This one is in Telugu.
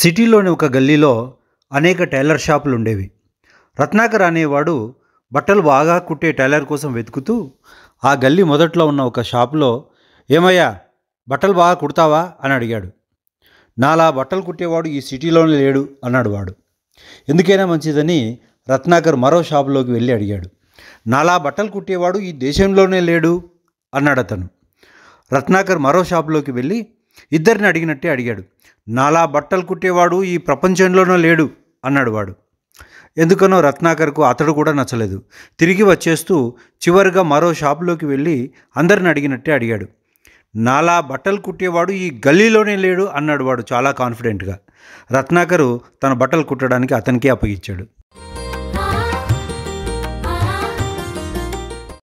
సిటీలోని ఒక గల్లీలో అనేక టైలర్ షాపులు ఉండేవి రత్నాకర్ అనేవాడు బట్టలు బాగా కుట్టే టైలర్ కోసం వెతుకుతూ ఆ గల్లీ మొదట్లో ఉన్న ఒక షాపులో ఏమయ్యా బట్టలు బాగా కుడతావా అని అడిగాడు నాలా బట్టలు కుట్టేవాడు ఈ సిటీలోనే లేడు అన్నాడు వాడు ఎందుకైనా మంచిదని రత్నాకర్ మరో షాపులోకి వెళ్ళి అడిగాడు నాలా బట్టలు కుట్టేవాడు ఈ దేశంలోనే లేడు అన్నాడు అతను రత్నాకర్ మరో షాపులోకి వెళ్ళి ఇద్దరిని అడిగినట్టే అడిగాడు నాలా బట్టలు కుట్టేవాడు ఈ ప్రపంచంలోనో లేడు అన్నాడు వాడు ఎందుకనో రత్నాకర్కు అతడు కూడా నచ్చలేదు తిరిగి వచ్చేస్తూ చివరిగా మరో షాపులోకి వెళ్ళి అందరిని అడిగినట్టే అడిగాడు నాలా బట్టలు కుట్టేవాడు ఈ గల్లీలోనే లేడు అన్నాడు వాడు చాలా కాన్ఫిడెంట్గా రత్నాకరు తన బట్టలు కుట్టడానికి అతనికే అప్పగించాడు